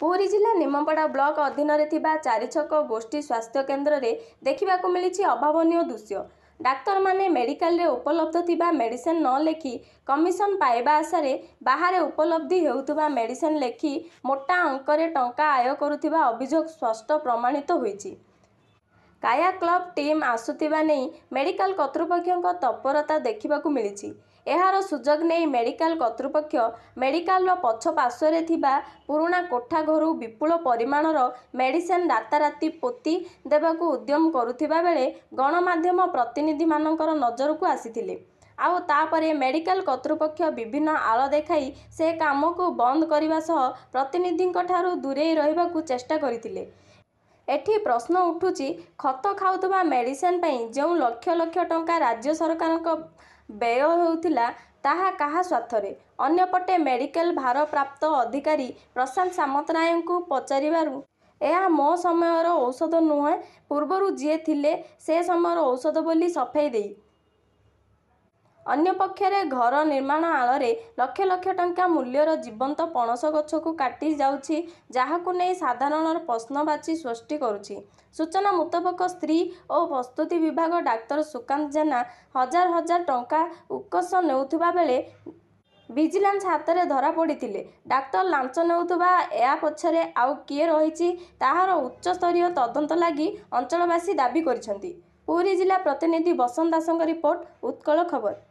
ପୁରୀ ଜିଲ୍ଲା ନିମପଡ଼ା ବ୍ଲକ ଅଧୀନରେ ଥିବା ଚାରି ଛକ ଗୋଷ୍ଠୀ ସ୍ୱାସ୍ଥ୍ୟ କେନ୍ଦ୍ରରେ ଦେଖିବାକୁ ମିଳିଛି ଅଭାବନୀୟ ଦୃଶ୍ୟ ଡାକ୍ତରମାନେ ମେଡିକାଲରେ ଉପଲବ୍ଧ ଥିବା ମେଡ଼ିସିନ ନ ଲେଖି କମିଶନ ପାଇବା ଆଶାରେ ବାହାରେ ଉପଲବ୍ଧି ହେଉଥିବା ମେଡିସିନ୍ ଲେଖି ମୋଟା ଅଙ୍କରେ ଟଙ୍କା ଆୟ କରୁଥିବା ଅଭିଯୋଗ ସ୍ପଷ୍ଟ ପ୍ରମାଣିତ ହୋଇଛି କାୟା କ୍ଲବ ଟିମ୍ ଆସୁଥିବା ନେଇ ମେଡିକାଲ କର୍ତ୍ତୃପକ୍ଷଙ୍କ ତତ୍ପରତା ଦେଖିବାକୁ ମିଳିଛି ଏହାର ସୁଯୋଗ ନେଇ ମେଡିକାଲ କର୍ତ୍ତୃପକ୍ଷ ମେଡିକାଲର ପଛ ପାର୍ଶ୍ୱରେ ଥିବା ପୁରୁଣା କୋଠା ଘରୁ ବିପୁଳ ପରିମାଣର ମେଡିସିନ ରାତାରାତି ପୋତି ଦେବାକୁ ଉଦ୍ୟମ କରୁଥିବା ବେଳେ ଗଣମାଧ୍ୟମ ପ୍ରତିନିଧିମାନଙ୍କର ନଜରକୁ ଆସିଥିଲେ ଆଉ ତାପରେ ମେଡିକାଲ କର୍ତ୍ତୃପକ୍ଷ ବିଭିନ୍ନ ଆଳ ଦେଖାଇ ସେ କାମକୁ ବନ୍ଦ କରିବା ସହ ପ୍ରତିନିଧିଙ୍କ ଠାରୁ ଦୂରେଇ ରହିବାକୁ ଚେଷ୍ଟା କରିଥିଲେ ଏଠି ପ୍ରଶ୍ନ ଉଠୁଛି ଖତ ଖାଉଥିବା ମେଡ଼ିସିନ ପାଇଁ ଯେଉଁ ଲକ୍ଷ ଲକ୍ଷ ଟଙ୍କା ରାଜ୍ୟ ସରକାରଙ୍କ ବ୍ୟୟ ହେଉଥିଲା ତାହା କାହା ସ୍ୱାର୍ଥରେ ଅନ୍ୟପଟେ ମେଡ଼ିକାଲ ଭାରପ୍ରାପ୍ତ ଅଧିକାରୀ ପ୍ରଶାନ୍ତ ସାମନ୍ତରାୟଙ୍କୁ ପଚାରିବାରୁ ଏହା ମୋ ସମୟର ଔଷଧ ନୁହେଁ ପୂର୍ବରୁ ଯିଏ ଥିଲେ ସେ ସମୟର ଔଷଧ ବୋଲି ସଫେଇ ଦେଇ ଅନ୍ୟପକ୍ଷରେ ଘର ନିର୍ମାଣ ଆଳରେ ଲକ୍ଷ ଲକ୍ଷ ଟଙ୍କା ମୂଲ୍ୟର ଜୀବନ୍ତ ପଣସ ଗଛକୁ କାଟି ଯାଉଛି ଯାହାକୁ ନେଇ ସାଧାରଣର ପ୍ରଶ୍ନବାଚୀ ସୃଷ୍ଟି କରୁଛି ସୂଚନା ମୁତାବକ ସ୍ତ୍ରୀ ଓ ପ୍ରସ୍ତୁତି ବିଭାଗ ଡାକ୍ତର ସୁକାନ୍ତ ଜେନା ହଜାର ହଜାର ଟଙ୍କା ଉକସ ନେଉଥିବା ବେଳେ ଭିଜିଲାନ୍ସ ହାତରେ ଧରାପଡ଼ିଥିଲେ ଡାକ୍ତର ଲାଞ୍ଚ ନେଉଥିବା ଏହା ପଛରେ ଆଉ କିଏ ରହିଛି ତାହାର ଉଚ୍ଚସ୍ତରୀୟ ତଦନ୍ତ ଲାଗି ଅଞ୍ଚଳବାସୀ ଦାବି କରିଛନ୍ତି ପୁରୀ ଜିଲ୍ଲା ପ୍ରତିନିଧି ବସନ୍ତ ଦାସଙ୍କ ରିପୋର୍ଟ ଉତ୍କଳ ଖବର